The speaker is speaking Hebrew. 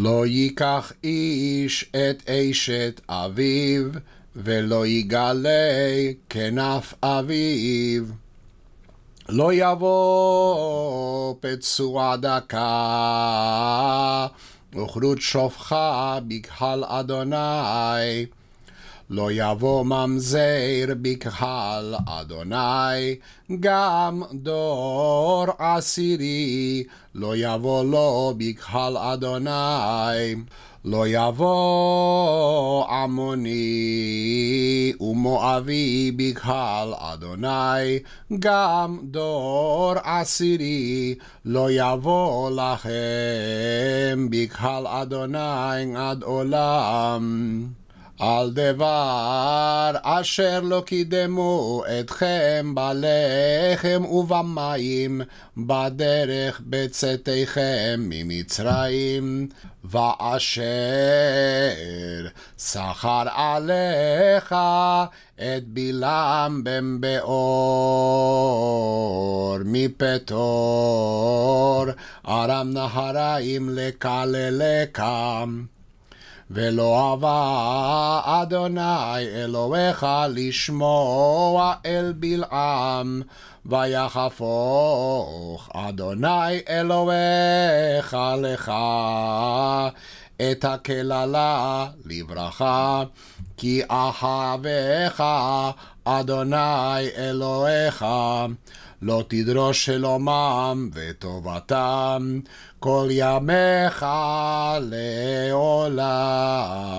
לא ייקח איש את אשת אביו, ולא יגלה כנף אביו. לא יבוא פצוע דקה, וכרות שופחה בקהל אדוני. לא יבוא ממזר בקהל אדוני, גם דור עשירי, לא יבוא לו בקהל אדוני. לא יבוא עמוני ומואבי בקהל אדוני, גם דור עשירי לא יבוא לכם בקהל אדוני עד עולם. על דבר אשר לא קידמו אתכם בלחם ובמים, בדרך בצאתיכם ממצרים, ואשר שכר עליך את בלעם בן באור מפתור, ארם נהריים לקללקם. ולא עבה אדוני אלוהיך לשמוע אל בלעם, ויחפוך אדוני אלוהיך לך. את הקללה לברכה, כי אהבך אדוני אלוהיך, לא תדרוש שלומם וטובתם כל ימיך לעולם.